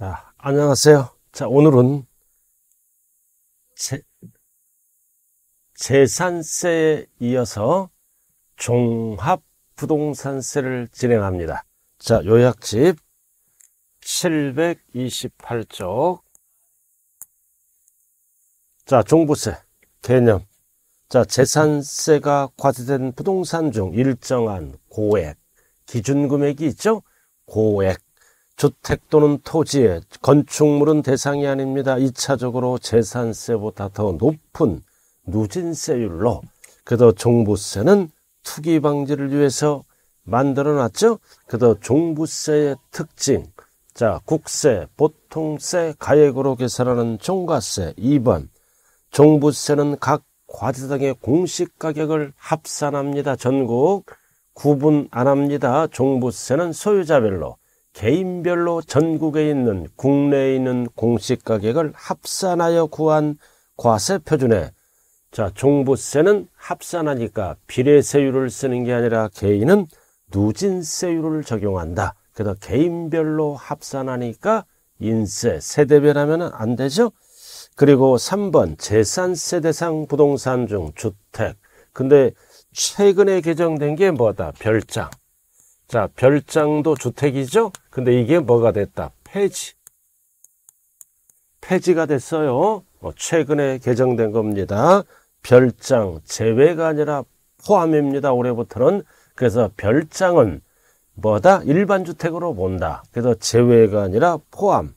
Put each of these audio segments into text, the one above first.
자, 안녕하세요. 자, 오늘은 제, 재산세에 이어서 종합부동산세를 진행합니다. 자, 요약집 728쪽. 자, 종부세 개념. 자, 재산세가 과세된 부동산 중 일정한 고액, 기준 금액이 있죠? 고액. 주택 또는 토지에 건축물은 대상이 아닙니다. 2차적으로 재산세보다 더 높은 누진세율로 그더 종부세는 투기 방지를 위해서 만들어 놨죠. 그더 종부세의 특징. 자, 국세, 보통세, 가액으로 계산하는 종가세 2번. 종부세는 각 과세당의 공식 가격을 합산합니다. 전국 구분 안 합니다. 종부세는 소유자별로. 개인별로 전국에 있는 국내에 있는 공식 가격을 합산하여 구한 과세 표준에 자 종부세는 합산하니까 비례세율을 쓰는 게 아니라 개인은 누진세율을 적용한다. 그래서 개인별로 합산하니까 인세 세대별 하면 안 되죠. 그리고 3번 재산세 대상 부동산 중 주택. 근데 최근에 개정된 게 뭐다? 별장. 자, 별장도 주택이죠? 근데 이게 뭐가 됐다? 폐지. 폐지가 됐어요. 뭐 최근에 개정된 겁니다. 별장 제외가 아니라 포함입니다. 올해부터는. 그래서 별장은 뭐다? 일반 주택으로 본다. 그래서 제외가 아니라 포함.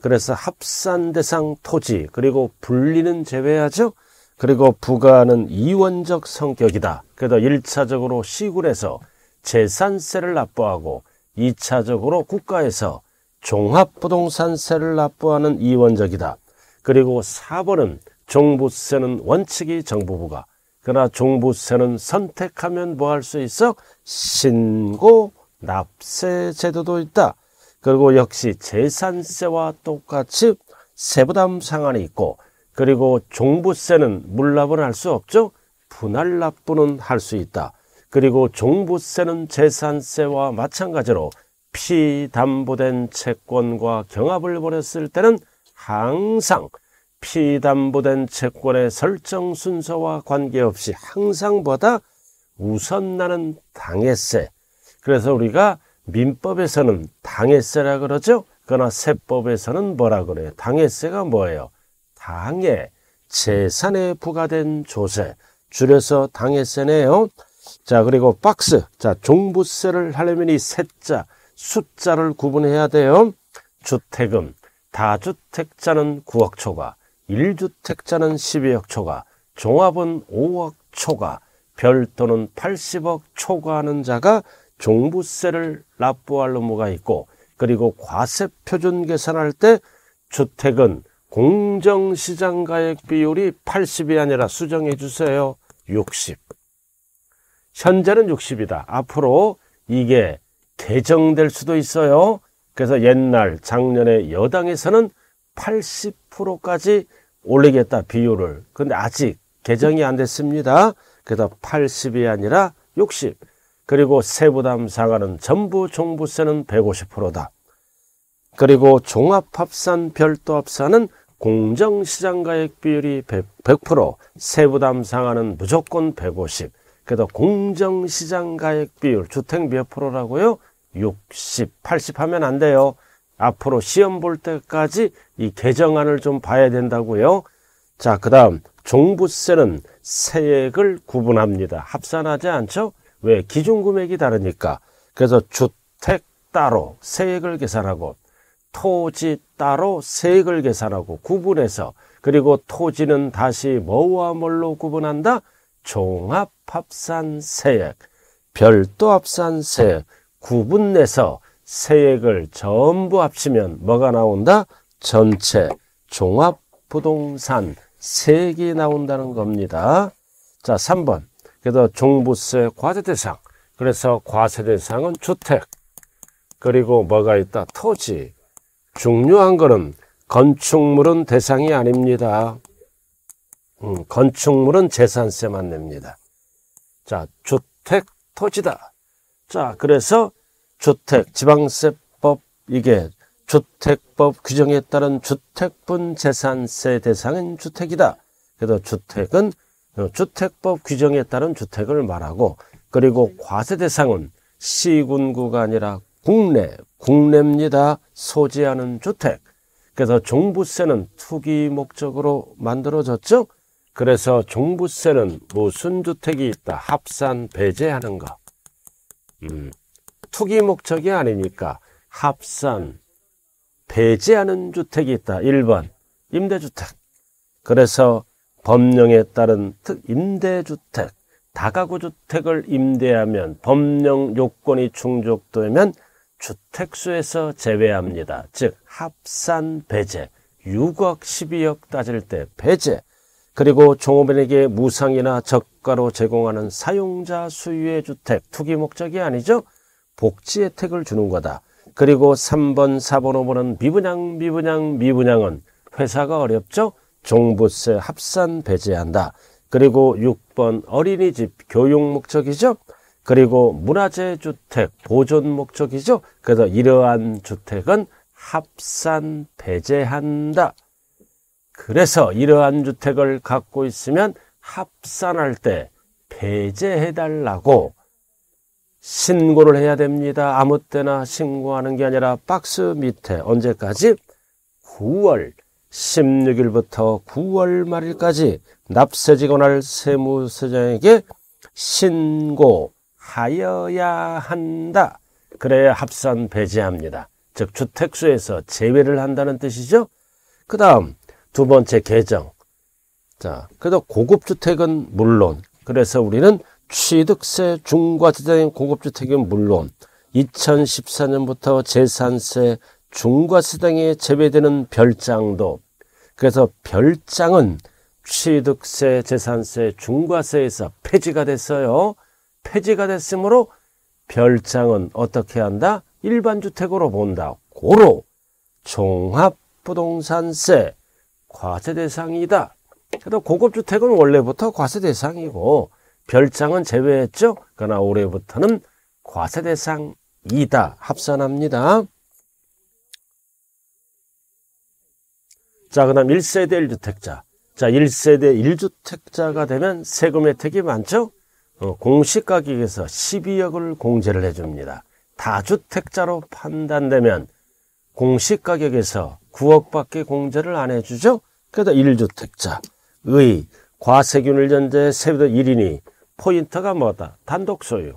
그래서 합산 대상 토지 그리고 분리는 제외하죠. 그리고 부가는 이원적 성격이다. 그래서 일차적으로 시군에서 재산세를 납부하고 2차적으로 국가에서 종합부동산세를 납부하는 이원적이다. 그리고 4번은 종부세는 원칙이 정부부가 그러나 종부세는 선택하면 뭐 할 수 있어? 신고 납세 제도도 있다. 그리고 역시 재산세와 똑같이 세부담 상한이 있고 그리고 종부세는 물납을할 수 없죠. 분할 납부는 할 수 있다. 그리고 종부세는 재산세와 마찬가지로 피담보된 채권과 경합을 벌였을 때는 항상 피담보된 채권의 설정 순서와 관계없이 항상보다 우선 나는 당해세. 그래서 우리가 민법에서는 당해세라 그러죠. 그러나 세법에서는 뭐라 그래요? 당해세가 뭐예요? 당해 재산에 부과된 조세. 줄여서 당해세네요. 자, 그리고 박스. 자, 종부세를 하려면 이 세자, 숫자를 구분해야 돼요. 주택은 다주택자는 9억 초과, 1주택자는 12억 초과, 종합은 5억 초과, 별도는 80억 초과하는 자가 종부세를 납부할 의무가 있고, 그리고 과세 표준 계산할 때 주택은 공정시장 가액 비율이 80이 아니라 수정해 주세요. 60. 현재는 60이다. 앞으로 이게 개정될 수도 있어요. 그래서 옛날 작년에 여당에서는 80%까지 올리겠다 비율을. 근데 아직 개정이 안 됐습니다. 그래서 80이 아니라 60. 그리고 세부담 상한은 전부 종부세는 150%다. 그리고 종합합산 별도합산은 공정시장가액 비율이 100%, 세부담 상한은 무조건 150. 그래서 공정시장 가액 비율 주택 몇 프로라고요? 60, 80 하면 안 돼요. 앞으로 시험 볼 때까지 이 개정안을 좀 봐야 된다고요. 자, 그 다음 종부세는 세액을 구분합니다. 합산하지 않죠? 왜? 기준금액이 다르니까. 그래서 주택 따로 세액을 계산하고 토지 따로 세액을 계산하고 구분해서 그리고 토지는 다시 뭐와 뭘로 구분한다? 종합합산세액, 별도합산세액, 구분내서 세액을 전부 합치면 뭐가 나온다? 전체 종합부동산 세액이 나온다는 겁니다. 자, 3번. 그래서 종부세 과세대상. 그래서 과세대상은 주택. 그리고 뭐가 있다? 토지. 중요한 거는 건축물은 대상이 아닙니다. 음, 건축물은 재산세만 냅니다. 자, 주택 토지다. 자, 그래서 주택 지방세법 이게 주택법 규정에 따른 주택분 재산세 대상은 주택이다. 그래서 주택은 어, 주택법 규정에 따른 주택을 말하고 그리고 과세 대상은 시군구가 아니라 국내, 국내입니다. 소재하는 주택. 그래서 종부세는 투기 목적으로 만들어졌죠. 그래서 종부세는 무슨 주택이 있다 합산 배제하는 거 음, 투기 목적이 아니니까 합산 배제하는 주택이 있다 1번 임대주택 그래서 법령에 따른 특 임대주택 다가구 주택을 임대하면 법령 요건이 충족되면 주택수에서 제외합니다. 즉 합산 배제 6억 12억 따질 때 배제 그리고 종업원에게 무상이나 저가로 제공하는 사용자 수유의 주택, 투기 목적이 아니죠. 복지 혜택을 주는 거다. 그리고 3번, 4번, 5번은 미분양, 미분양, 미분양은 회사가 어렵죠. 종부세 합산 배제한다. 그리고 6번 어린이집 교육 목적이죠. 그리고 문화재 주택 보존 목적이죠. 그래서 이러한 주택은 합산 배제한다. 그래서 이러한 주택을 갖고 있으면 합산할 때 배제해달라고 신고를 해야 됩니다. 아무 때나 신고하는 게 아니라 박스 밑에 언제까지? 9월 16일부터 9월 말일까지 납세직원할 세무서장에게 신고하여야 한다. 그래야 합산 배제합니다. 즉 주택수에서 제외를 한다는 뜻이죠. 그 다음 두 번째 개정. 자, 그래도 고급주택은 물론, 그래서 우리는 취득세 중과세자인 고급주택은 물론, 2014년부터 재산세 중과세등에 제외되는 별장도, 그래서 별장은 취득세, 재산세, 중과세에서 폐지가 됐어요. 폐지가 됐으므로 별장은 어떻게 한다? 일반주택으로 본다. 고로 종합부동산세, 과세 대상이다. 그래서 고급 주택은 원래부터 과세 대상이고 별장은 제외했죠. 그러나 올해부터는 과세 대상이다. 합산합니다. 자, 그다음 1세대 1주택자. 자, 1세대 1주택자가 되면 세금 혜택이 많죠? 어, 공시가격에서 12억을 공제를 해줍니다. 다주택자로 판단되면 공시 가격에서 9억밖에 공제를 안 해주죠. 그래도 1주택자의 과세균을 전제 세부도 1인이 포인트가 뭐다? 단독 소유.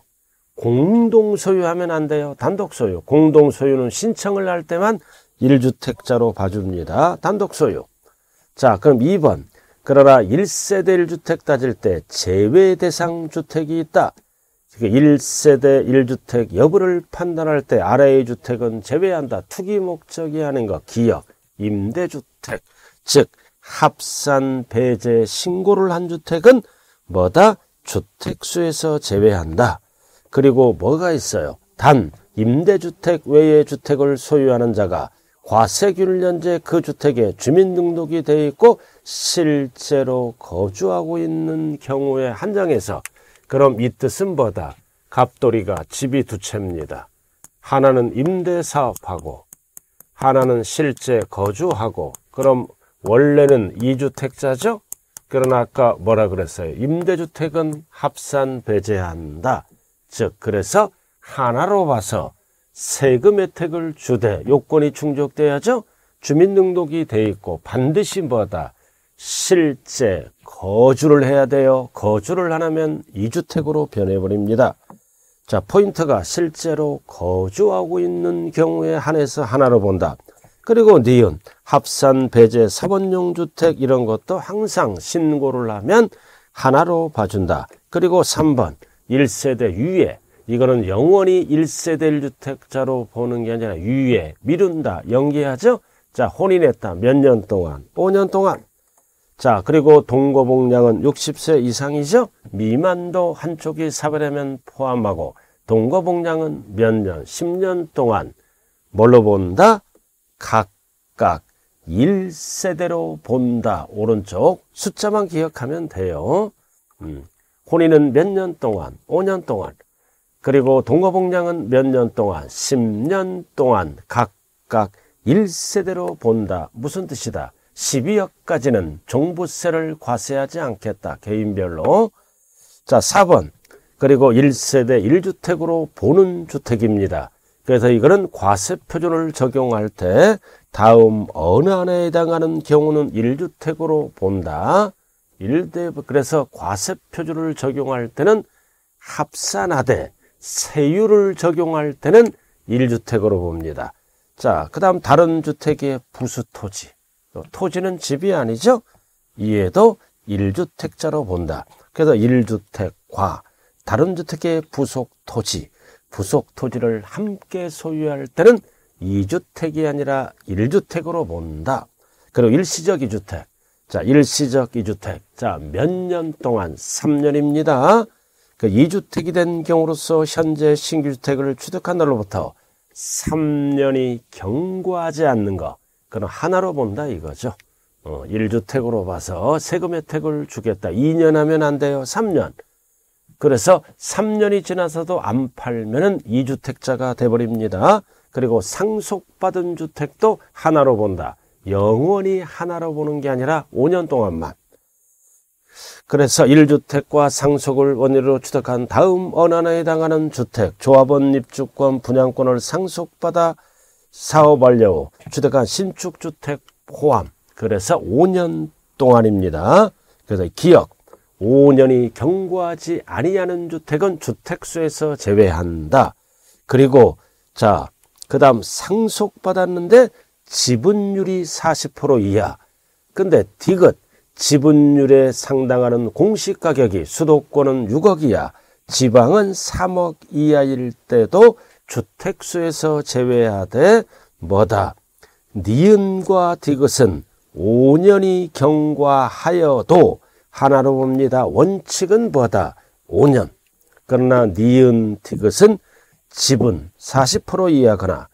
공동 소유하면 안 돼요. 단독 소유. 공동 소유는 신청을 할 때만 1주택자로 봐줍니다. 단독 소유. 자, 그럼 2번. 그러나 1세대 1주택 따질 때 제외 대상 주택이 있다. 1세대1주택 여부를 판단할 때 아래의 주택은 제외한다. 투기 목적이 아닌 것, 기억, 임대주택, 즉 합산 배제 신고를 한 주택은 뭐다? 주택수에서 제외한다. 그리고 뭐가 있어요? 단, 임대주택 외의 주택을 소유하는 자가 과세균 현제그 주택에 주민등록이 돼 있고 실제로 거주하고 있는 경우에 한정에서 그럼 이 뜻은 뭐다? 갑돌이가 집이 두 채입니다. 하나는 임대 사업하고 하나는 실제 거주하고 그럼 원래는 이주택자죠 그러나 아까 뭐라 그랬어요? 임대주택은 합산 배제한다. 즉 그래서 하나로 봐서 세금 혜택을 주되 요건이 충족돼야죠. 주민등록이 돼 있고 반드시 뭐다? 실제 거주를 해야 돼요. 거주를 안 하면 이주택으로 변해버립니다. 자, 포인트가 실제로 거주하고 있는 경우에 한해서 하나로 본다. 그리고 니은, 합산, 배제, 사원용 주택 이런 것도 항상 신고를 하면 하나로 봐준다. 그리고 3번, 1세대 유예. 이거는 영원히 1세대 1주택자로 보는 게 아니라 유예, 미룬다, 연기하죠? 자, 혼인했다. 몇 년 동안? 5년 동안. 자, 그리고 동거복량은 60세 이상이죠? 미만도 한쪽이 사별하면 포함하고 동거복량은 몇 년, 10년 동안 뭘로 본다? 각각 1세대로 본다. 오른쪽 숫자만 기억하면 돼요. 음. 혼인은 몇 년 동안? 5년 동안. 그리고 동거복량은 몇 년 동안? 10년 동안 각각 1세대로 본다. 무슨 뜻이다? 12억까지는 종부세를 과세하지 않겠다. 개인별로. 자, 4번. 그리고 1세대 1주택으로 보는 주택입니다. 그래서 이거는 과세 표준을 적용할 때 다음 어느 안에 해당하는 경우는 1주택으로 본다. 1대 그래서 과세 표준을 적용할 때는 합산하되 세율을 적용할 때는 1주택으로 봅니다. 자, 그다음 다른 주택의 부수 토지. 어, 토지는 집이 아니죠. 이에도 1주택자로 본다. 그래서 1주택과 다른 주택의 부속 토지, 부속 토지를 함께 소유할 때는 2주택이 아니라 1주택으로 본다. 그리고 일시적 2주택. 자, 일시적 2주택. 자, 몇 년 동안? 3년입니다. 그 2주택이 된 경우로서 현재 신규주택을 취득한 날로부터 3년이 경과하지 않는 것. 그런 하나로 본다 이거죠. 어, 1주택으로 봐서 세금 혜택을 주겠다. 2년 하면 안 돼요. 3년. 그래서 3년이 지나서도 안 팔면은 2주택자가 돼버립니다. 그리고 상속받은 주택도 하나로 본다. 영원히 하나로 보는 게 아니라 5년 동안만. 그래서 1주택과 상속을 원리로 취득한 다음 어난에 해당하는 주택, 조합원 입주권, 분양권을 상속받아 사업하려고 주택가 신축주택 포함 그래서 5년 동안입니다. 그래서 기억 5년이 경과하지 아니하는 주택은 주택수에서 제외한다. 그리고 자 그다음 상속받았는데 지분율이 40% 이하. 근데 디귿 지분율에 상당하는 공시가격이 수도권은 6억 이하, 지방은 3억 이하일 때도 주택수에서 제외하되 뭐다 니은과 디귿은 5년이 경과하여도 하나로 봅니다. 원칙은 뭐다 5년 그러나 니은 디귿은 지분 40% 이하거나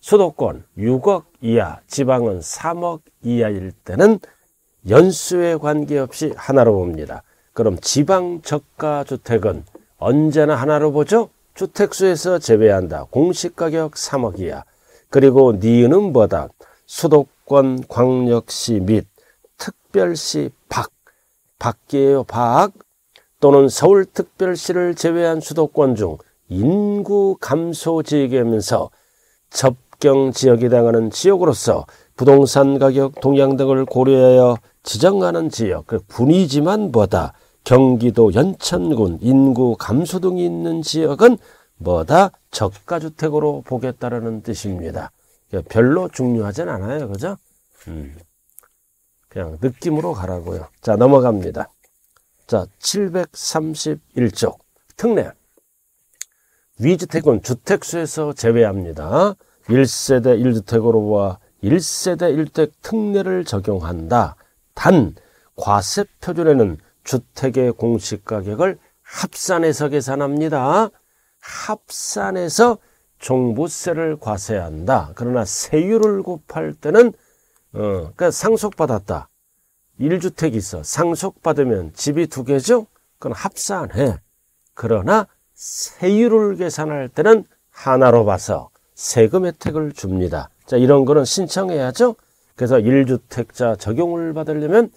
수도권 6억 이하, 지방은 3억 이하일 때는 연수에 관계없이 하나로 봅니다. 그럼 지방 저가 주택은 언제나 하나로 보죠? 주택수에서 제외한다. 공시가격 3억 이하 그리고 니은 은 보다 수도권 광역시 및 특별시 밖, 밖이에요, 밖, 또는 서울특별시를 제외한 수도권 중 인구 감소 지역이면서 접경 지역에 해당하는 지역으로서 부동산 가격 동향 등을 고려하여 지정하는 지역, 그 군이지만 보다 경기도 연천군 인구 감소 등이 있는 지역은 뭐다 저가주택으로 보겠다라는 뜻입니다. 별로 중요하진 않아요. 그죠? 음. 그냥 느낌으로 가라고요. 자 넘어갑니다. 자 731쪽 특례 위주택은 주택수에서 제외합니다. 1세대 1주택으로와 1세대 1주택 특례를 적용한다. 단 과세 표준에는 주택의 공시가격을 합산해서 계산합니다. 합산해서 종부세를 과세한다. 그러나 세율을 곱할 때는 어, 그러니까 상속받았다. 1주택 있어. 상속받으면 집이 두 개죠? 그건 합산해. 그러나 세율을 계산할 때는 하나로 봐서 세금 혜택을 줍니다. 자, 이런 거는 신청해야죠. 그래서 1주택자 적용을 받으려면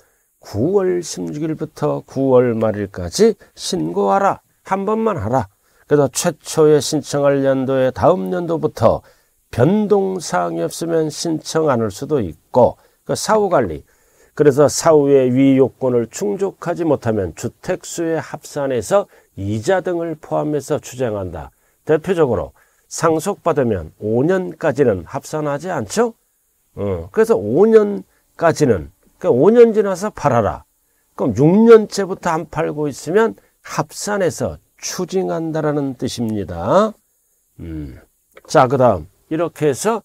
9월 16일부터 9월 말일까지 신고하라. 한 번만 하라. 그래서 최초에 신청할 연도에 다음 연도부터 변동사항이 없으면 신청 안 할 수도 있고 그 사후관리 그래서 사후의 위요건을 충족하지 못하면 주택수의 합산해서 이자 등을 포함해서 추정한다. 대표적으로 상속받으면 5년까지는 합산하지 않죠? 어, 그래서 5년까지는 그러니까 5년 지나서 팔아라. 그럼 6년째부터 안 팔고 있으면 합산해서 추징한다라는 뜻입니다. 음. 자, 그 다음. 이렇게 해서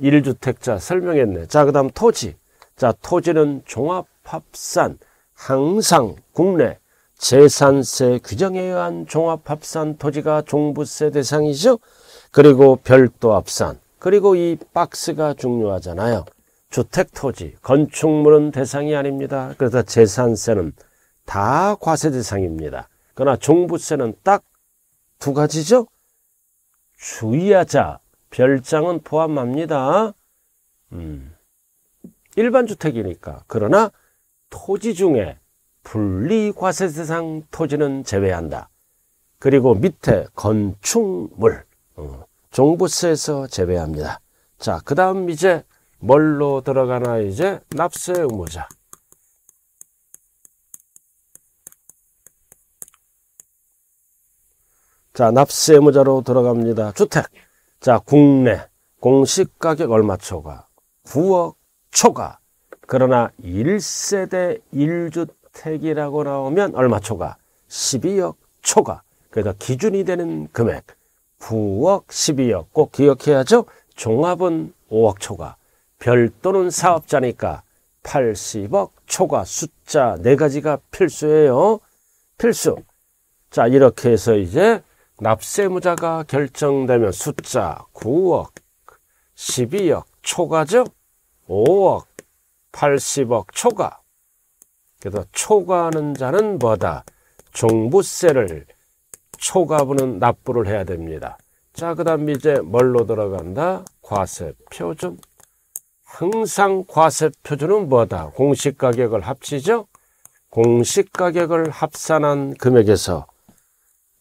1주택자 설명했네. 자, 그 다음 토지. 자, 토지는 종합합산. 항상 국내 재산세 규정에 의한 종합합산 토지가 종부세 대상이죠. 그리고 별도 합산. 그리고 이 박스가 중요하잖아요. 주택토지, 건축물은 대상이 아닙니다. 그래서 재산세는 다 과세 대상입니다. 그러나 종부세는 딱 두 가지죠. 주의하자. 별장은 포함합니다. 음, 일반 주택이니까. 그러나 토지 중에 분리과세 대상 토지는 제외한다. 그리고 밑에 건축물, 어, 종부세에서 제외합니다. 자, 그 다음 이제 뭘로 들어가나 이제 납세 의무자 자 납세 의무자로 들어갑니다 주택 자 국내 공시가격 얼마 초과 9억 초과 그러나 1세대 1주택이라고 나오면 얼마 초과 12억 초과 그래서 그러니까 기준이 되는 금액 9억 12억 꼭 기억해야죠 종합은 5억 초과 별도는 사업자니까 80억 초과 숫자 네 가지가 필수예요. 필수. 자 이렇게 해서 이제 납세무자가 결정되면 숫자 9억, 12억 초과죠? 5억, 80억 초과. 그래서 초과하는 자는 뭐다? 종부세를 초과분은 납부를 해야 됩니다. 자, 그 다음 이제 뭘로 들어간다? 과세 표준. 항상 과세표준은 뭐다? 공시가격을 합치죠? 공시가격을 합산한 금액에서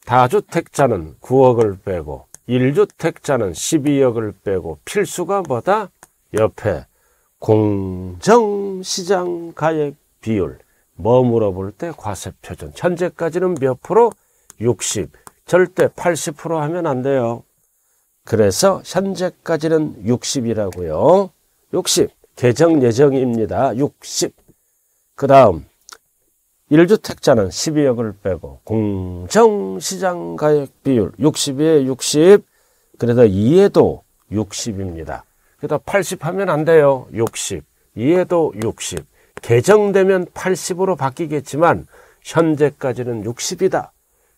다주택자는 9억을 빼고 1주택자는 12억을 빼고 필수가 뭐다? 옆에 공정시장 가액 비율 뭐 물어볼 때 과세표준 현재까지는 몇 프로? 60 절대 80% 하면 안 돼요 그래서 현재까지는 60이라고요 60. 개정 예정입니다. 60. 그 다음 1주택자는 12억을 빼고 공정시장 가액 비율 6 0에60 그래서 2에도 60입니다. 그래서 80 하면 안 돼요. 60 2에도 60 개정되면 80으로 바뀌겠지만 현재까지는 60이다.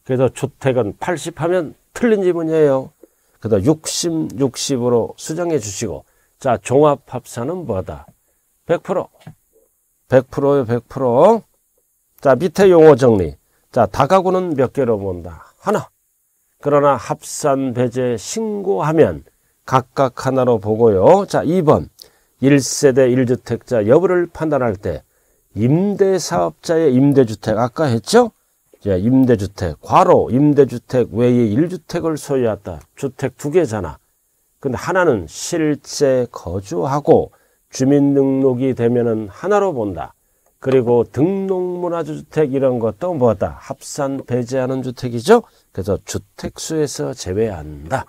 그래서 주택은 80 하면 틀린 지문이에요. 그래서 60, 60으로 수정해 주시고 자, 종합합산은 뭐다? 100%. 100%요, 100%. 자, 밑에 용어 정리. 자, 다가구는 몇 개로 본다? 하나. 그러나 합산 배제 신고하면 각각 하나로 보고요. 자, 2번. 1세대 1주택자 여부를 판단할 때 임대사업자의 임대주택 아까 했죠? 자, 예, 임대주택 과로 임대주택 외에 1주택을 소유했다. 주택 두 개잖아. 근데 하나는 실제 거주하고 주민등록이 되면은 하나로 본다. 그리고 등록문화주택 이런 것도 뭐다? 합산 배제하는 주택이죠. 그래서 주택수에서 제외한다.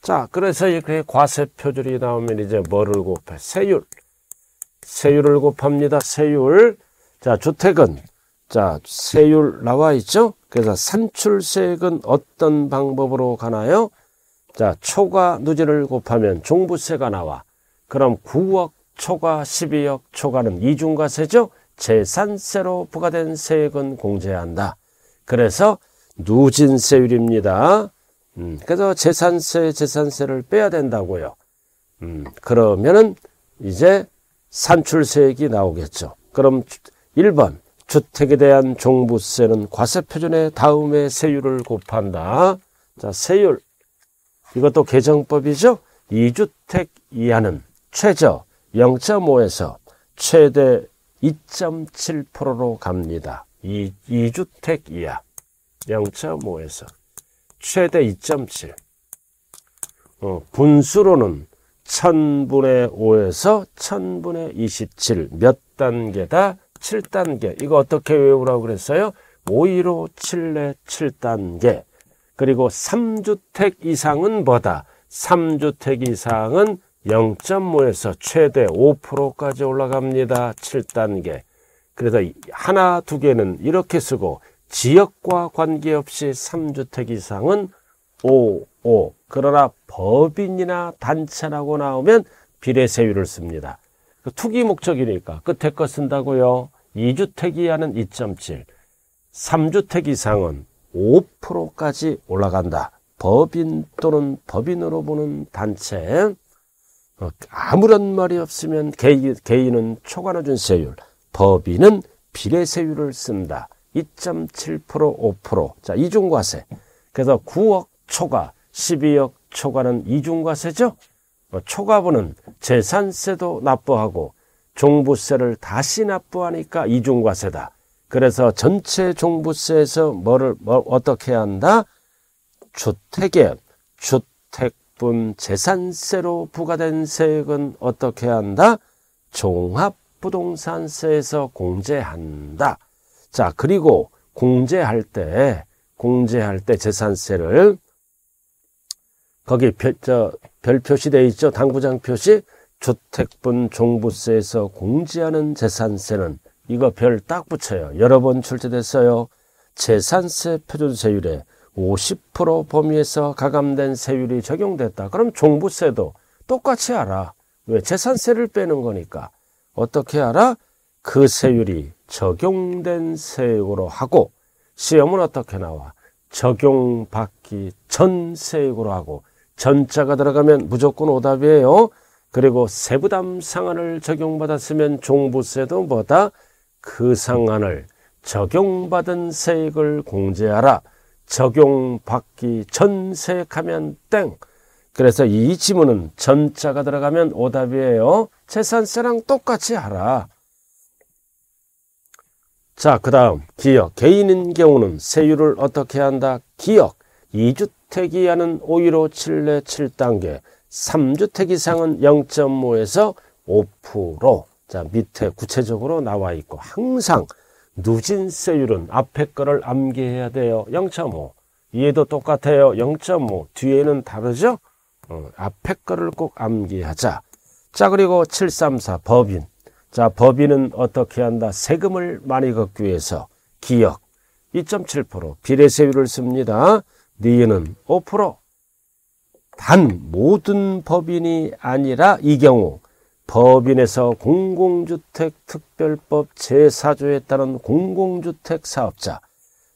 자, 그래서 이렇게 과세표줄이 나오면 이제 뭐를 곱해? 세율. 세율을 곱합니다. 세율. 자, 주택은 자, 세율 나와 있죠? 그래서 산출세액은 어떤 방법으로 가나요? 자, 초과 누지를 곱하면 종부세가 나와. 그럼 9억 초과 12억 초과는 이중과세죠? 재산세로 부과된 세액은 공제한다. 그래서 누진세율입니다. 음, 그래서 재산세, 재산세를 빼야 된다고요. 음, 그러면은 이제 산출세액이 나오겠죠. 그럼 1번 주택에 대한 종부세는 과세표준의 다음에 세율을 곱한다. 자, 세율 이것도 개정법이죠. 2주택 이하는 최저 0.5에서 최대 2.7%로 갑니다. 2, 2주택 이하 0.5에서 최대 2.7 어, 분수로는 1000분의 5에서 1000분의 27 몇 단계다? 7단계 이거 어떻게 외우라고 그랬어요? 515 7내 7단계 그리고 3주택 이상은 뭐다? 3주택 이상은 0.5에서 최대 5%까지 올라갑니다. 7단계. 그래서 하나, 두 개는 이렇게 쓰고 지역과 관계없이 3주택 이상은 5, 5. 그러나 법인이나 단체라고 나오면 비례세율을 씁니다. 그 투기 목적이니까 끝에 거 쓴다고요. 2주택 이하는 2.7, 3주택 이상은 5%까지 올라간다. 법인 또는 법인으로 보는 단체 어, 아무런 말이 없으면 개인, 개인은 초과누준 세율, 법인은 비례세율을 쓴다. 2.7% 5% 자, 이중과세. 그래서 9억 초과, 12억 초과는 이중과세죠. 어, 초과분은 재산세도 납부하고 종부세를 다시 납부하니까 이중과세다. 그래서 전체 종부세에서 뭐를 뭐 어떻게 한다? 주택에 주택분 재산세로 부과된 세액은 어떻게 한다? 종합부동산세에서 공제한다. 자 그리고 공제할 때 공제할 때 재산세를 거기 별, 저, 별 표시되어 있죠 당구장 표시 주택분 종부세에서 공제하는 재산세는 이거 별 딱 붙여요. 여러 번 출제됐어요. 재산세 표준세율에 50% 범위에서 가감된 세율이 적용됐다. 그럼 종부세도 똑같이 알아. 왜? 재산세를 빼는 거니까. 어떻게 알아? 그 세율이 적용된 세액으로 하고 시험은 어떻게 나와? 적용받기 전 세액으로 하고 전자가 들어가면 무조건 오답이에요. 그리고 세부담 상한을 적용받았으면 종부세도 뭐다? 그 상한을 적용받은 세액을 공제하라. 적용받기 전 세액하면 땡. 그래서 이 지문은 전자가 들어가면 오답이에요. 재산세랑 똑같이 하라. 자, 그 다음 기억. 개인인 경우는 세율을 어떻게 한다? 기억. 2주택 이하는 5위로 7내 7단계, 3주택 이상은 0.5에서 5%, 자, 밑에 구체적으로 나와 있고 항상 누진세율은 앞에 거를 암기해야 돼요. 0.5. 얘도 똑같아요. 0.5. 뒤에는 다르죠? 어, 앞에 거를 꼭 암기하자. 자, 그리고 734 법인. 자, 법인은 어떻게 한다? 세금을 많이 걷기 위해서 기역2.7% 비례세율을 씁니다. 니은 5%. 단 모든 법인이 아니라 이 경우 법인에서 공공주택 특별법 제4조에 따른 공공주택 사업자,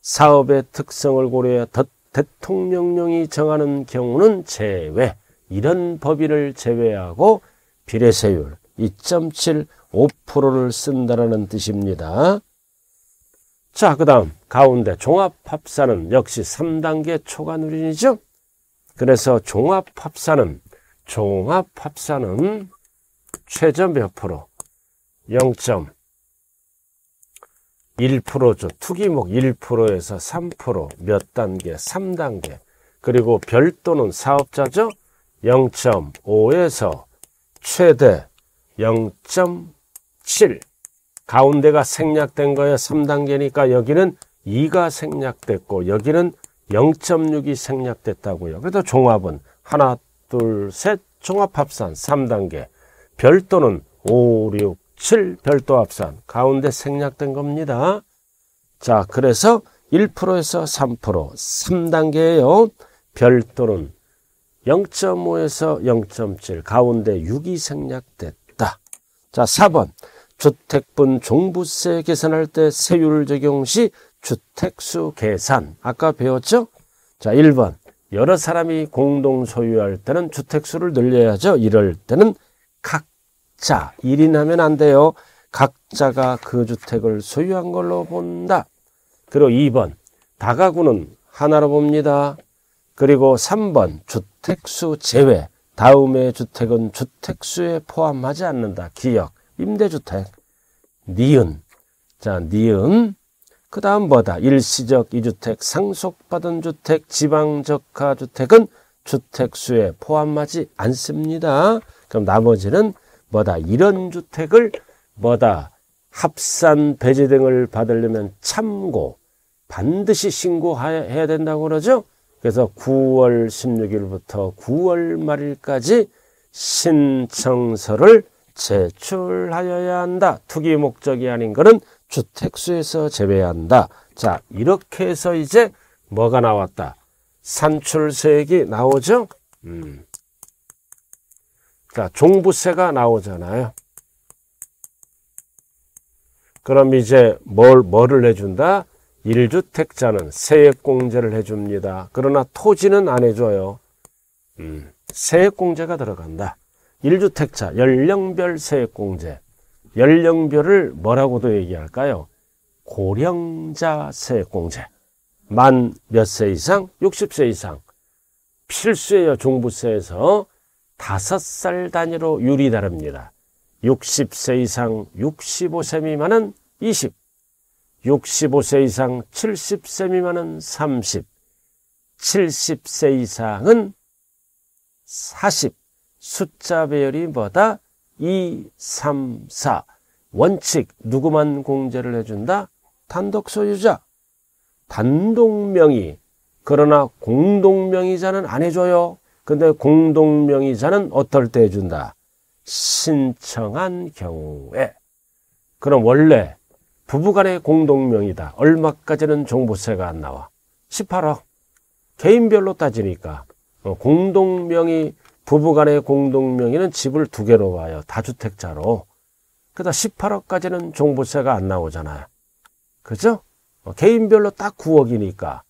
사업의 특성을 고려해 대통령령이 정하는 경우는 제외, 이런 법인을 제외하고 비례세율 2.7, 5%를 쓴다라는 뜻입니다. 자, 그 다음 가운데 종합합사는 역시 3단계 초과 누린이죠. 그래서 종합합사는 종합합사는 최저 몇 프로? 0.1%죠. 투기목 1%에서 3%몇 단계? 3단계. 그리고 별도는 사업자죠. 0.5에서 최대 0.7. 가운데가 생략된 거에 3단계니까 여기는 2가 생략됐고 여기는 0.6이 생략됐다고요. 그래서 종합은 하나, 둘, 셋, 종합합산 3단계. 별도는 5, 6, 7 별도 합산 가운데 생략된 겁니다. 자 그래서 1%에서 3% 3단계예요. 별도는 0.5에서 0.7 가운데 6이 생략됐다. 자 4번 주택분 종부세 계산할 때 세율 적용 시 주택수 계산 아까 배웠죠? 자 1번 여러 사람이 공동 소유할 때는 주택수를 늘려야죠. 이럴 때는 각자 1인 하면 안 돼요. 각자가 그 주택을 소유한 걸로 본다. 그리고 2번 다가구는 하나로 봅니다. 그리고 3번 주택수 제외 다음의 주택은 주택수에 포함하지 않는다. 기억 임대주택 니은 자 니은 그 다음 뭐다 일시적 이주택 상속받은 주택 지방적하주택은 주택수에 포함하지 않습니다. 그럼 나머지는 뭐다 이런 주택을 뭐다 합산 배제 등을 받으려면 참고 반드시 신고해야 된다고 그러죠. 그래서 9월 16일부터 9월 말일까지 신청서를 제출하여야 한다. 투기 목적이 아닌 것은 주택수에서 제외 한다. 자, 이렇게 해서 이제 뭐가 나왔다? 산출세액이 나오죠? 음. 그 종부세가 나오잖아요. 그럼 이제 뭘, 뭐를 내준다? 1주택자는 세액공제를 해줍니다. 그러나 토지는 안 해줘요. 음, 세액공제가 들어간다. 1주택자 연령별 세액공제. 연령별을 뭐라고도 얘기할까요? 고령자 세액공제. 만 몇 세 이상? 60세 이상. 필수예요. 종부세에서. 5살 단위로 유리 다릅니다. 60세 이상 65세 미만은 20, 65세 이상 70세 미만은 30, 70세 이상은 40. 숫자 배열이 뭐다? 2, 3, 4. 원칙, 누구만 공제를 해준다? 단독 소유자. 단독명의. 그러나 공동명의자는 안 해줘요. 근데 공동명의자는 어떨 때 해준다? 신청한 경우에. 그럼 원래 부부간의 공동명의다. 얼마까지는 종부세가 안 나와. 18억. 개인별로 따지니까. 어, 공동명의, 부부간의 공동명의는 집을 두 개로 봐요. 다주택자로. 그다 18억까지는 종부세가 안 나오잖아요. 그죠? 어, 개인별로 딱 9억이니까.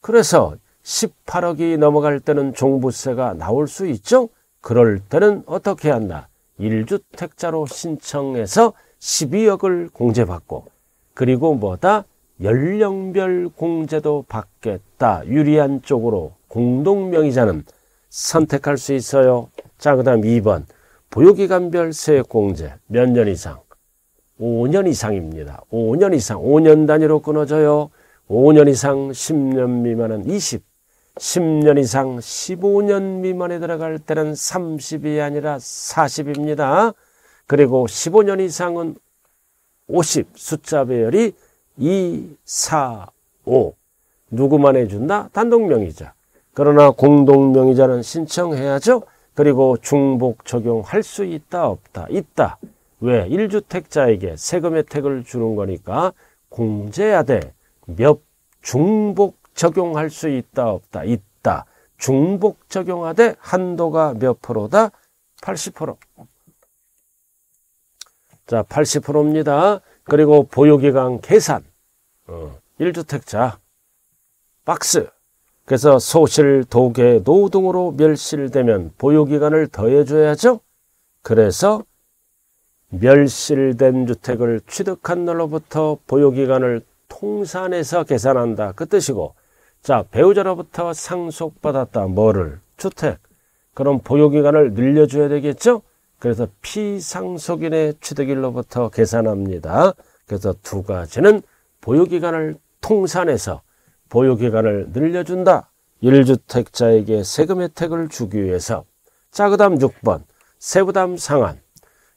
그래서 18억이 넘어갈 때는 종부세가 나올 수 있죠? 그럴 때는 어떻게 한다? 1주택자로 신청해서 12억을 공제받고 그리고 뭐다? 연령별 공제도 받겠다. 유리한 쪽으로 공동명의자는 선택할 수 있어요. 자, 그 다음 2번. 보유기간별 세액공제 몇 년 이상? 5년 이상입니다. 5년 이상, 5년 단위로 끊어져요. 5년 이상, 10년 미만은 20. 10년 이상 15년 미만에 들어갈 때는 30이 아니라 40입니다. 그리고 15년 이상은 50 숫자 배열이 2, 4, 5 누구만 해준다? 단독명의자 그러나 공동명의자는 신청해야죠 그리고 중복 적용할 수 있다 없다 있다 왜? 1주택자에게 세금 혜택을 주는 거니까 공제하되 몇 중복 적용할 수 있다 없다 있다. 중복 적용하되 한도가 몇 프로다? 80%. 자, 80%입니다. 그리고 보유기간 계산. 어, 1주택자. 박스. 그래서 소실, 도계, 노동으로 멸실되면 보유기간을 더해줘야죠. 그래서 멸실된 주택을 취득한 날로부터 보유기간을 통산해서 계산한다. 그 뜻이고 자, 배우자로부터 상속받았다. 뭐를? 주택. 그럼 보유기간을 늘려줘야 되겠죠? 그래서 피상속인의 취득일로부터 계산합니다. 그래서 두 가지는 보유기간을 통산해서 보유기간을 늘려준다. 1주택자에게 세금 혜택을 주기 위해서. 자, 그 다음 6번. 세부담 상한.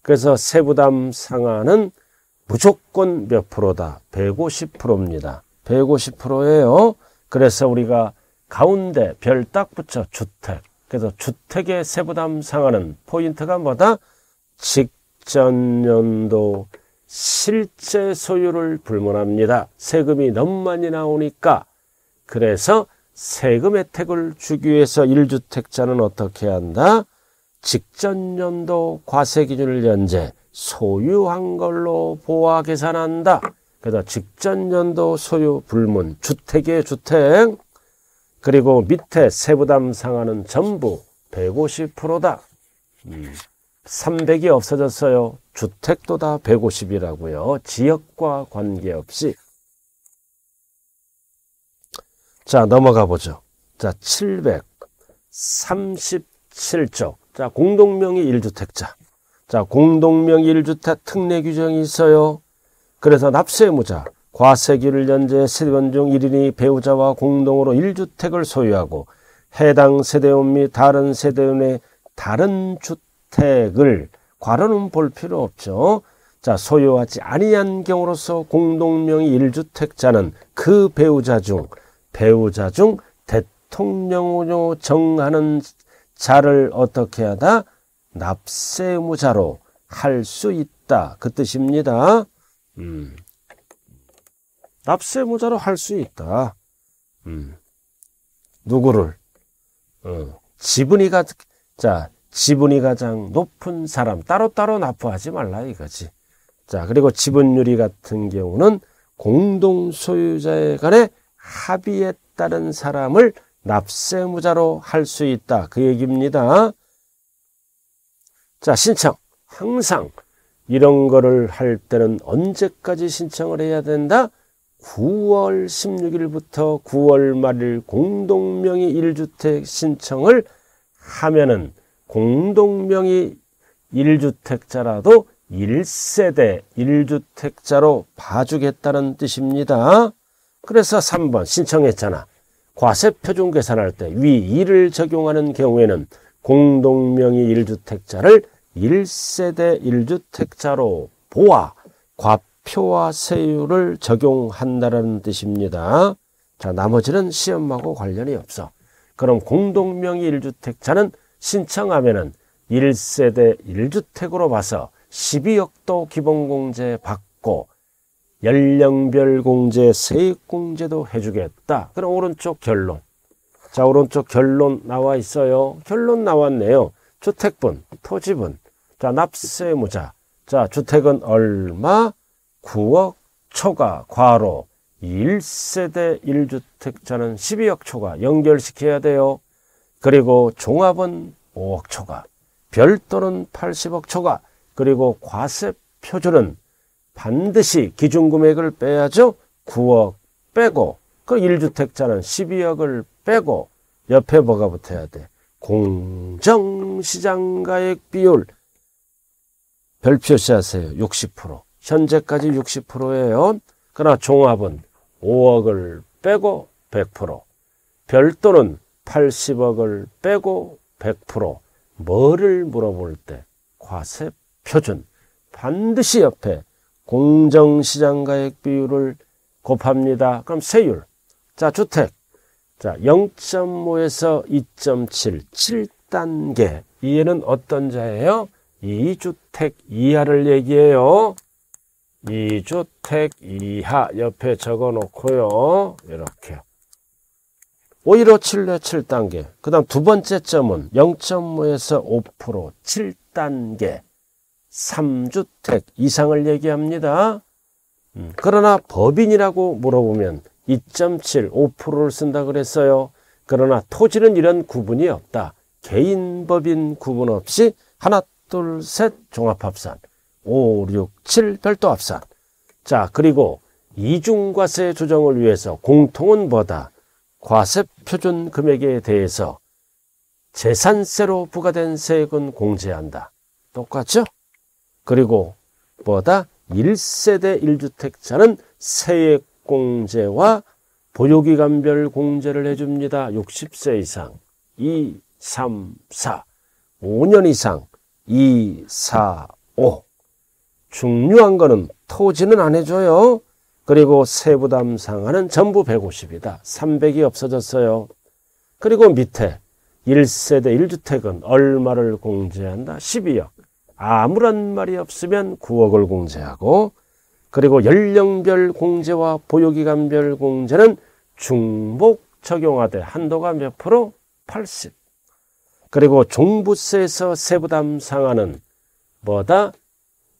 그래서 세부담 상한은 무조건 몇 프로다? 150%입니다. 150%예요. 그래서 우리가 가운데 별 딱 붙여 주택. 그래서 주택의 세부담 상한은 포인트가 뭐다? 직전 연도 실제 소유를 불문합니다. 세금이 너무 많이 나오니까. 그래서 세금 혜택을 주기 위해서 1주택자는 어떻게 한다? 직전 연도 과세 기준을 연재 소유한 걸로 보아 계산한다. 그래서 직전 연도 소유 불문, 주택의 주택, 그리고 밑에 세부담 상한은 전부 150%다. 300이 음, 없어졌어요. 주택도 다 150이라고요. 지역과 관계없이. 자, 넘어가 보죠. 자, 737조. 자, 공동명의 1주택자. 자, 공동명의 1주택 특례 규정이 있어요. 그래서 납세무자, 과세기를 연재 세대원 중 1인이 배우자와 공동으로 1주택을 소유하고 해당 세대원 및 다른 세대원의 다른 주택을 과로는 볼 필요 없죠. 자, 소유하지 아니한 경우로서 공동명의 1주택자는 그 배우자 중 배우자 중 대통령으로 정하는 자를 어떻게 하다 납세무자로 할 수 있다 그 뜻입니다. 음. 납세모자로 할 수 있다. 음. 누구를? 어. 지분이가 자 지분이 가장 높은 사람 따로따로 납부하지 말라 이거지. 자 그리고 지분율이 같은 경우는 공동 소유자에 간의 합의에 따른 사람을 납세무자로 할 수 있다 그 얘기입니다. 자 신청 항상 이런 거를 할 때는 언제까지 신청을 해야 된다? 9월 16일부터 9월 말일 공동명의 1주택 신청을 하면은 공동명의 1주택자라도 1세대 1주택자로 봐주겠다는 뜻입니다. 그래서 3번 신청했잖아. 과세 표준 계산할 때 위 2를 적용하는 경우에는 공동명의 1주택자를 1세대 1주택자로 보아 과표와 세율을 적용한다라는 뜻입니다. 자, 나머지는 시험하고 관련이 없어. 그럼 공동명의 1주택자는 신청하면은 1세대 1주택으로 봐서 12억도 기본공제 받고 연령별 공제, 세액공제도 해주겠다. 그럼 오른쪽 결론. 자, 오른쪽 결론 나와 있어요. 결론 나왔네요. 주택분, 토지분, 자, 납세 무자. 자, 주택은 얼마? 9억 초과 과로 1세대 1주택자는 12억 초과 연결시켜야 돼요. 그리고 종합은 5억 초과, 별도는 80억 초과, 그리고 과세 표준은 반드시 기준 금액을 빼야죠. 9억 빼고 그 1주택자는 12억을 빼고 옆에 뭐가 붙어야 돼. 공정시장가액 비율 별 표시하세요. 60%. 현재까지 60%예요. 그러나 종합은 5억을 빼고 100%. 별도는 80억을 빼고 100%. 뭐를 물어볼 때 과세 표준 반드시 옆에 공정시장가액 비율을 곱합니다. 그럼 세율. 자, 주택. 자, 0.5에서 2.7, 7단계. 이해는 어떤 자예요? 2주택 이하를 얘기해요. 2주택 이하 옆에 적어 놓고요. 이렇게. 5157의 7단계. 그 다음 두 번째 점은 0.5에서 5% 7단계. 3주택 이상을 얘기합니다. 음, 그러나 법인이라고 물어보면 2.7, 5%를 쓴다 그랬어요. 그러나 토지는 이런 구분이 없다. 개인 법인 구분 없이 하나 둘, 셋 종합합산. 5, 6, 7 별도 합산. 자, 그리고 이중과세 조정을 위해서 공통은 뭐다? 과세 표준 금액에 대해서 재산세로 부과된 세액은 공제한다. 똑같죠? 그리고 뭐다? 1세대 1주택자는 세액공제와 보유기간별 공제를 해줍니다. 60세 이상, 2, 3, 4, 5년 이상, 2, 4, 5. 중요한 거는 토지는 안 해줘요. 그리고 세부담 상한은 전부 150이다. 300이 없어졌어요. 그리고 밑에 1세대 1주택은 얼마를 공제한다? 12억. 아무런 말이 없으면 9억을 공제하고 그리고 연령별 공제와 보유기간별 공제는 중복 적용하되 한도가 몇 프로? 80. 그리고 종부세에서 세부담 상한은 뭐다?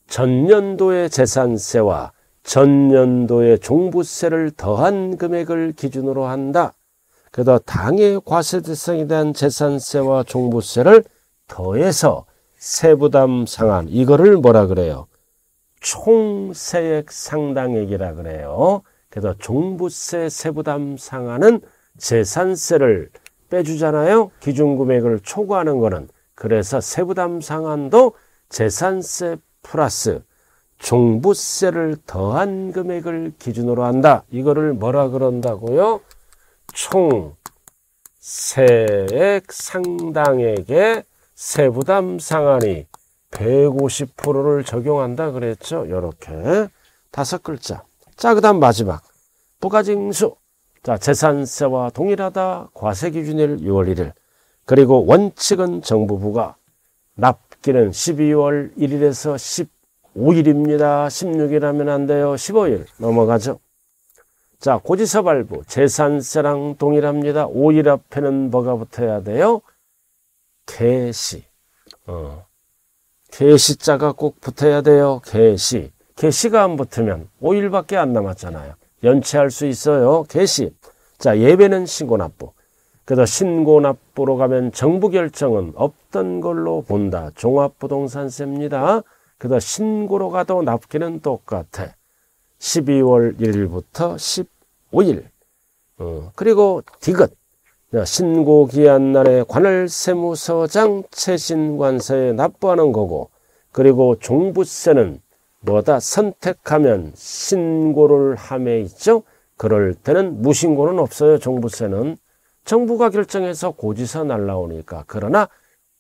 전년도의 재산세와 전년도의 종부세를 더한 금액을 기준으로 한다. 그래서 당의 과세 대상에 대한 재산세와 종부세를 더해서 세부담 상한 이거를 뭐라 그래요? 총세액 상당액이라 그래요. 그래서 종부세 세부담 상한은 재산세를 빼주잖아요. 기준 금액을 초과하는 거는 그래서 세부담 상한도 재산세 플러스 종부세를 더한 금액을 기준으로 한다. 이거를 뭐라 그런다고요? 총 세액 상당액의 세부담 상한이 150%를 적용한다 그랬죠. 이렇게 다섯 글자. 자, 그 다음 마지막. 부가징수. 자, 재산세와 동일하다. 과세 기준일 6월 1일. 그리고 원칙은 정부 부가. 납기는 12월 1일에서 15일입니다. 16일 하면 안 돼요. 15일 넘어가죠. 자, 고지서 발부. 재산세랑 동일합니다. 5일 앞에는 뭐가 붙어야 돼요? 개시. 어. 개시자가 꼭 붙어야 돼요. 개시. 개시가 안 붙으면 5일밖에 안 남았잖아요. 연체할 수 있어요. 개시. 자, 예배는 신고납부. 그래서 신고납부로 가면 정부 결정은 없던 걸로 본다. 종합부동산세입니다. 그래서 신고로 가도 납기는 똑같아. 12월 1일부터 15일. 어, 그리고 디귿. 신고 기한 날에 관할 세무서장 최신 관세에 납부하는 거고 그리고 종부세는 뭐다 선택하면 신고를 함에 있죠. 그럴 때는 무신고는 없어요. 종부세는 정부가 결정해서 고지서 날라오니까 그러나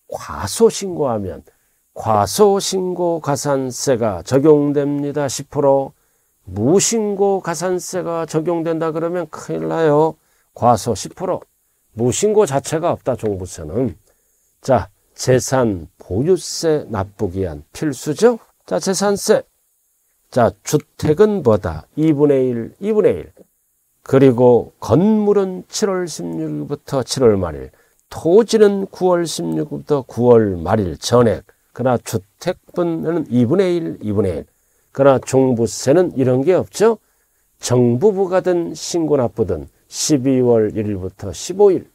과소신고하면 과소신고 가산세가 적용됩니다. 10% 무신고 가산세가 적용된다 그러면 큰일 나요. 과소 10% 무신고 자체가 없다 종부세는 자 재산 보유세 납부기한 필수죠. 자 재산세 자, 주택은 뭐다? 2분의 1, 2분의 1. 그리고 건물은 7월 16일부터 7월 말일, 토지는 9월 16일부터 9월 말일 전액. 그러나 주택분은 2분의 1, 2분의 1. 그러나 종부세는 이런 게 없죠. 정부 부가든 신고 납부든 12월 1일부터 15일.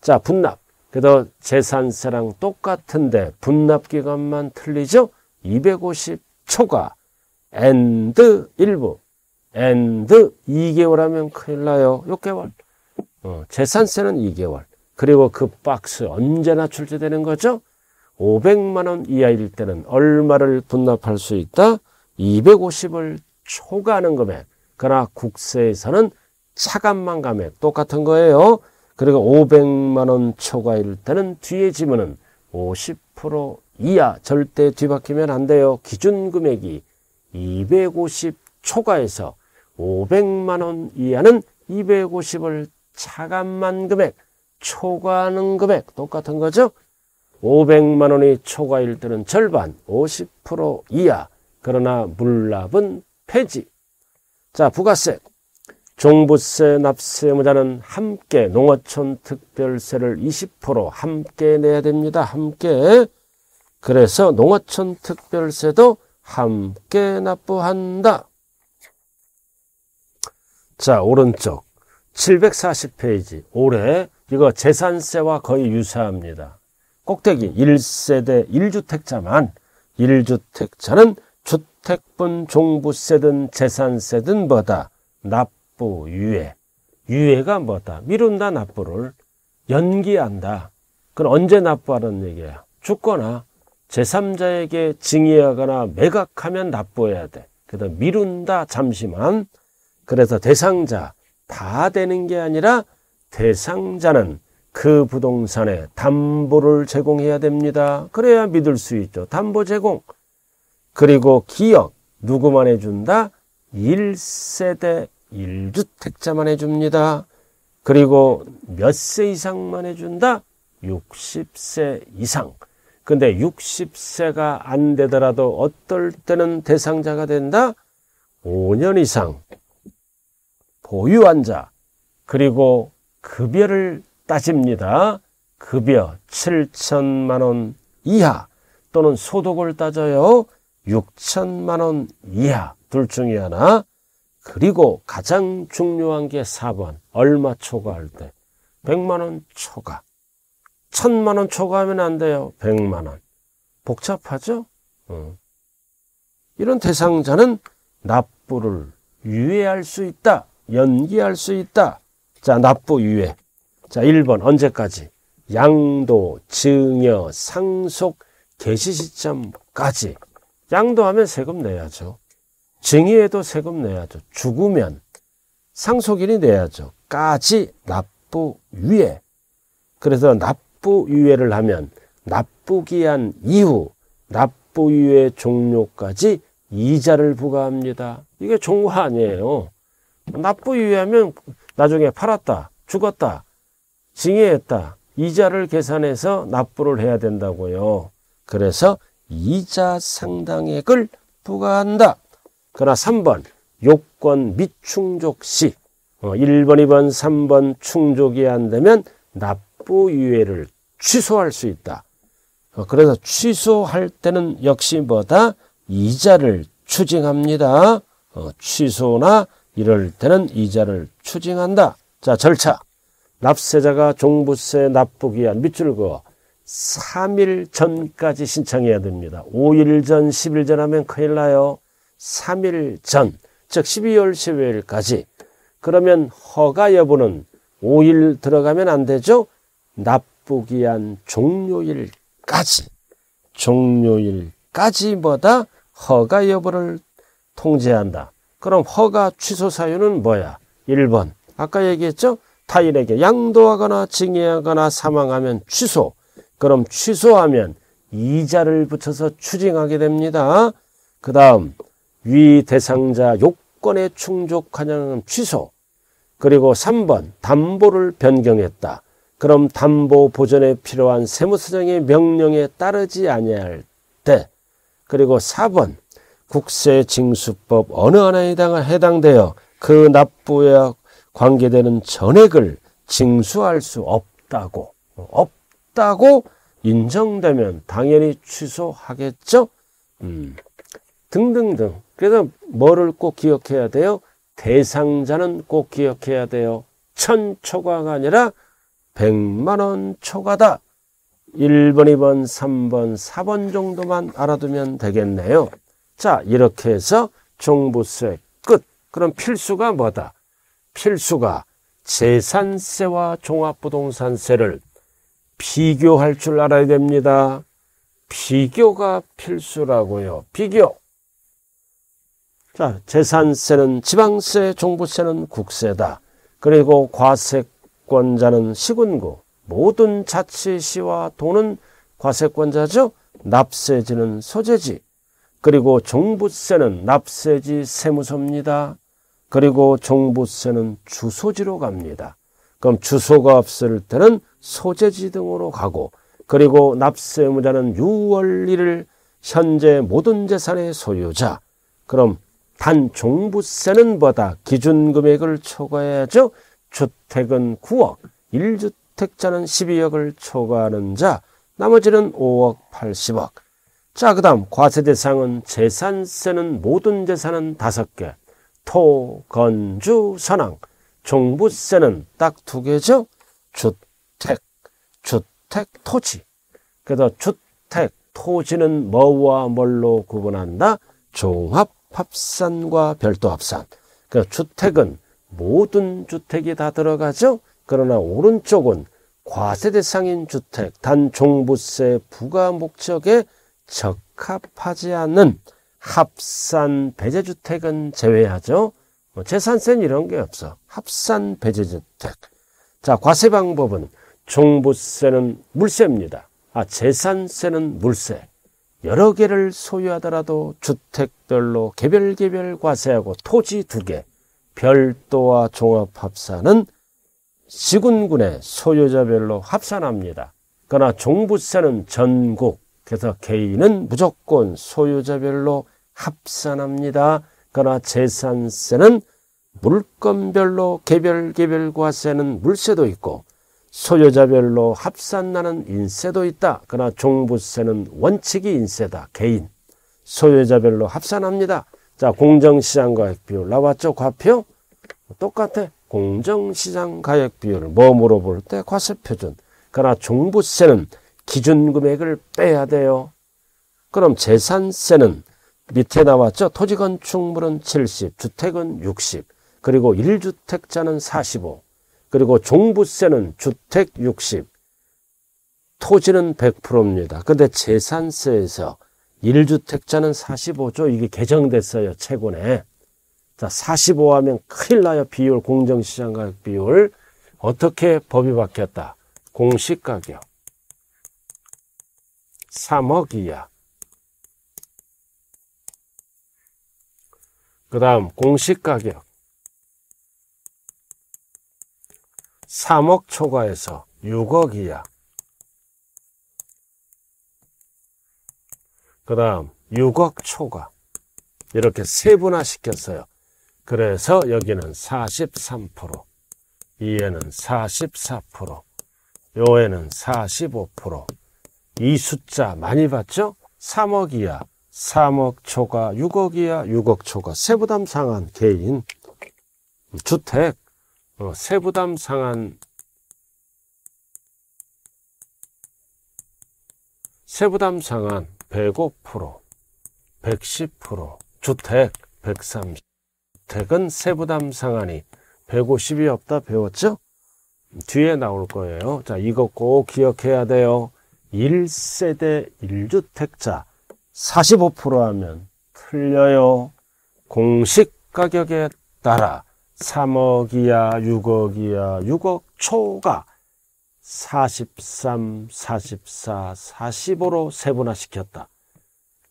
자, 분납. 그래도 재산세랑 똑같은데 분납 기간만 틀리죠? 2 5 0초가 and 1부, and 2개월 하면 큰일 나요. 6개월. 어, 재산세는 2개월. 그리고 그 박스 언제나 출제되는 거죠? 500만원 이하일 때는 얼마를 분납할 수 있다? 250을 초과하는 금액. 그러나 국세에서는 차감만 감액. 똑같은 거예요. 그리고 500만원 초과일 때는 뒤에 지문은 50% 이하 절대 뒤바뀌면 안 돼요. 기준 금액이 250 초과해서 500만원 이하는 250을 차감한 금액, 초과하는 금액 똑같은 거죠? 500만원이 초과일 때는 절반, 50% 이하, 그러나 물납은 폐지. 자, 부가세. 종부세, 납세 의무자는 함께 농어촌 특별세를 20% 함께 내야 됩니다. 함께. 그래서 농어촌 특별세도 함께 납부한다. 자, 오른쪽 740페이지 올해 이거 재산세와 거의 유사합니다. 꼭대기 1세대 1주택자만 1주택자는 주택분 종부세든 재산세든 뭐다 납부 유예 유예가 뭐다 미룬다 납부를 연기한다 그럼 언제 납부하는 얘기야 죽거나 제3자에게 증의하거나 매각하면 납부해야 돼. 그다음 미룬다 잠시만. 그래서 대상자 다 되는 게 아니라 대상자는 그 부동산에 담보를 제공해야 됩니다. 그래야 믿을 수 있죠. 담보 제공. 그리고 기억 누구만 해준다? 1세대 1주택자만 해줍니다. 그리고 몇 세 이상만 해준다? 60세 이상. 근데 60세가 안 되더라도 어떨 때는 대상자가 된다? 5년 이상 보유 환자 그리고 급여를 따집니다. 급여 7천만 원 이하 또는 소득을 따져요. 6천만 원 이하 둘 중에 하나 그리고 가장 중요한 게 4번 얼마 초과할 때 100만 원 초과 천만 원 초과하면 안 돼요. 백만 원. 복잡하죠? 어. 이런 대상자는 납부를 유예할 수 있다. 연기할 수 있다. 자, 납부 유예. 자, 1번 언제까지? 양도, 증여, 상속, 개시 시점까지. 양도하면 세금 내야죠. 증여에도 세금 내야죠. 죽으면 상속인이 내야죠. 까지 납부 유예. 그래서 납부 납부유예를 하면 납부기한 이후 납부유예 종료까지 이자를 부과합니다. 이게 종과 아니에요. 납부유예하면 나중에 팔았다, 죽었다, 징해했다, 이자를 계산해서 납부를 해야 된다고요. 그래서 이자 상당액을 부과한다. 그러나 3번 요건 미충족 시 1번, 어, 2번, 3번 충족이 안 되면 납 직부유예를 취소할 수 있다. 어, 그래서 취소할 때는 역시 뭐다? 이자를 추징합니다. 어, 취소나 이럴 때는 이자를 추징한다. 자, 절차. 납세자가 종부세 납부기한 밑줄 그어 3일 전까지 신청해야 됩니다. 5일 전, 10일 전 하면 큰일 나요. 3일 전, 즉 12월 15일까지. 그러면 허가 여부는 5일 들어가면 안 되죠? 나쁘기 한 종료일까지 종료일까지 뭐다 허가 여부를 통제한다. 그럼 허가 취소 사유는 뭐야? 1번 아까 얘기했죠? 타인에게 양도하거나 증여하거나 사망하면 취소. 그럼 취소하면 이자를 붙여서 추징하게 됩니다. 그 다음 위 대상자 요건에 충족하냐는 취소. 그리고 3번 담보를 변경했다. 그럼 담보 보전에 필요한 세무서장의 명령에 따르지 아니할 때 그리고 4번 국세징수법 어느 하나에 해당되어 그 납부에 관계되는 전액을 징수할 수 없다고 없다고 인정되면 당연히 취소하겠죠. 음. 등등등. 그래서 뭐를 꼭 기억해야 돼요? 대상자는 꼭 기억해야 돼요. 천초과가 아니라 100만원 초과다. 1번, 2번, 3번, 4번 정도만 알아두면 되겠네요. 자, 이렇게 해서 종부세 끝. 그럼 필수가 뭐다? 필수가 재산세와 종합부동산세를 비교할 줄 알아야 됩니다. 비교가 필수라고요. 비교. 자, 재산세는 지방세, 종부세는 국세다. 그리고 과세 과세권자는 시군구, 모든 자치시와 도는 과세권자죠. 납세지는 소재지, 그리고 종부세는 납세지 세무서입니다. 그리고 종부세는 주소지로 갑니다. 그럼 주소가 없을 때는 소재지 등으로 가고 그리고 납세 무자는 6월 1일 현재 모든 재산의 소유자. 그럼 단 종부세는 보다 기준 금액을 초과해야죠. 주택은 9억, 1주택자는 12억을 초과하는 자, 나머지는 5억 80억. 자, 그 다음 과세 대상은 재산세는 모든 재산은 5개, 토, 건주, 선앙, 종부세는 딱2 개죠. 주택, 주택, 토지. 그래서 주택, 토지는 뭐와 뭘로 구분한다? 종합 합산과 별도 합산. 그 주택은 모든 주택이 다 들어가죠. 그러나 오른쪽은 과세대 상인 주택, 단 종부세 부과 목적에 적합하지 않는 합산 배제주택은 제외하죠. 뭐 재산세는 이런 게 없어. 합산 배제주택. 자, 과세 방법은 종부세는 물세입니다. 아, 재산세는 물세. 여러 개를 소유하더라도 주택별로 개별개별 과세하고 토지 두 개, 별도와 종합합산은 시군군의 소유자별로 합산합니다. 그러나 종부세는 전국, 그래서 개인은 무조건 소유자별로 합산합니다. 그러나 재산세는 물건별로 개별 개별과세는 물세도 있고 소유자별로 합산나는 인세도 있다. 그러나 종부세는 원칙이 인세다. 개인. 소유자별로 합산합니다. 자, 공정시장과액 비율 나왔죠? 과표? 똑같아. 공정시장 가격 비율을 뭐물어 볼때 과세표준. 그러나 종부세는 기준 금액을 빼야 돼요. 그럼 재산세는 밑에 나왔죠. 토지건축물은 70, 주택은 60, 그리고 1주택자는 45, 그리고 종부세는 주택 60, 토지는 100%입니다. 근데 재산세에서 1주택자는 45조 이게 개정됐어요. 최근에. 자, 45 하면 큰일 나요. 비율, 공정시장 가격 비율. 어떻게 법이 바뀌었다? 공시가격. 3억 이하그 다음 공시가격 3억 초과해서 6억 이하그 다음 6억 초과 이렇게 세분화 시켰어요 그래서 여기는 43%, 이에는 44%, 요에는 45%. 이 숫자 많이 봤죠? 3억 이하 3억 초과, 6억 이하 6억 초과. 세부담 상한 개인, 주택, 어, 세부담 상한 세부담 상한 105%, 110%, 주택 130. 주택은 세부담 상한이 150이 없다 배웠죠? 뒤에 나올 거예요. 자, 이거 꼭 기억해야 돼요. 1세대 1주택자 45% 하면 틀려요. 공식 가격에 따라 3억 이야 6억 이야 6억 초가 43, 44, 45로 세분화시켰다.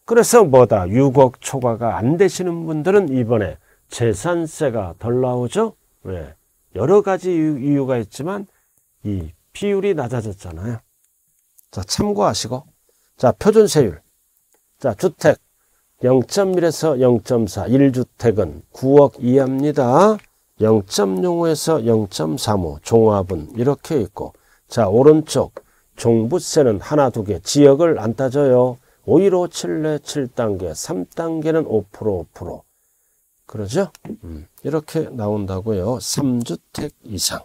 그래서 뭐다 6억 초과가 안 되시는 분들은 이번에 재산세가 덜 나오죠? 왜? 예. 여러 가지 이유가 있지만 이 비율이 낮아졌잖아요. 자, 참고하시고. 자, 표준세율. 자, 주택 0.1에서 0.4, 1주택은 9억 이하입니다. 0.05에서 0.35, 종합은 이렇게 있고 자, 오른쪽 종부세는 하나, 두 개, 지역을 안 따져요. 515, 7내 7단계, 3단계는 5%, 5%, 그러죠? 음. 이렇게 나온다고요. 3주택 이상.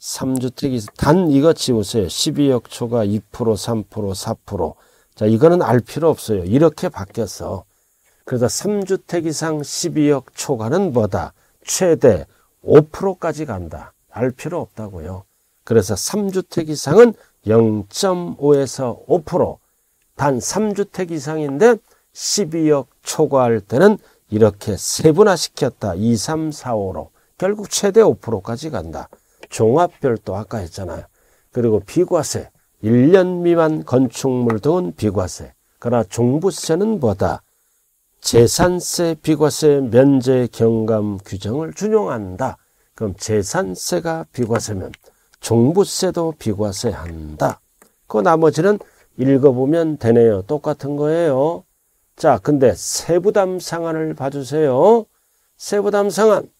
3주택 이상. 단 이거 지우세요. 12억 초과 2%, 3%, 4%. 자, 이거는 알 필요 없어요. 이렇게 바뀌어서 그러다 3주택 이상 12억 초과는 뭐다? 최대 5%까지 간다. 알 필요 없다고요. 그래서 3주택 이상은 0.5에서 5%. 단 3주택 이상인데 12억 초과할 때는 이렇게 세분화시켰다. 2, 3, 4, 5로. 결국 최대 5%까지 간다. 종합별도 아까 했잖아요. 그리고 비과세. 1년 미만 건축물 등 비과세. 그러나 종부세는 뭐다? 재산세 비과세 면제 경감 규정을 준용한다. 그럼 재산세가 비과세면 종부세도 비과세한다. 그 나머지는 읽어보면 되네요. 똑같은 거예요. 자, 근데 세부담 상한을 봐주세요. 세부담 상한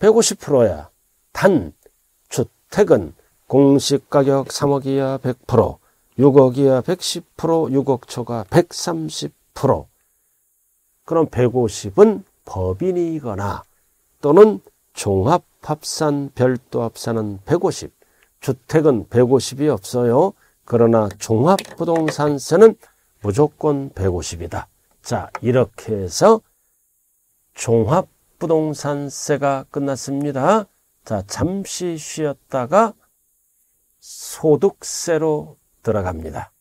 150%야. 단 주택은 공시가격 3억 이하 100%, 6억 이하 110%, 6억 초과 130%. 그럼 150은 법인이거나 또는 종합합산 별도합산은 150, 주택은 150이 없어요. 그러나 종합부동산세는 무조건 150이다. 자, 이렇게 해서 종합부동산세가 끝났습니다. 자, 잠시 쉬었다가 소득세로 들어갑니다.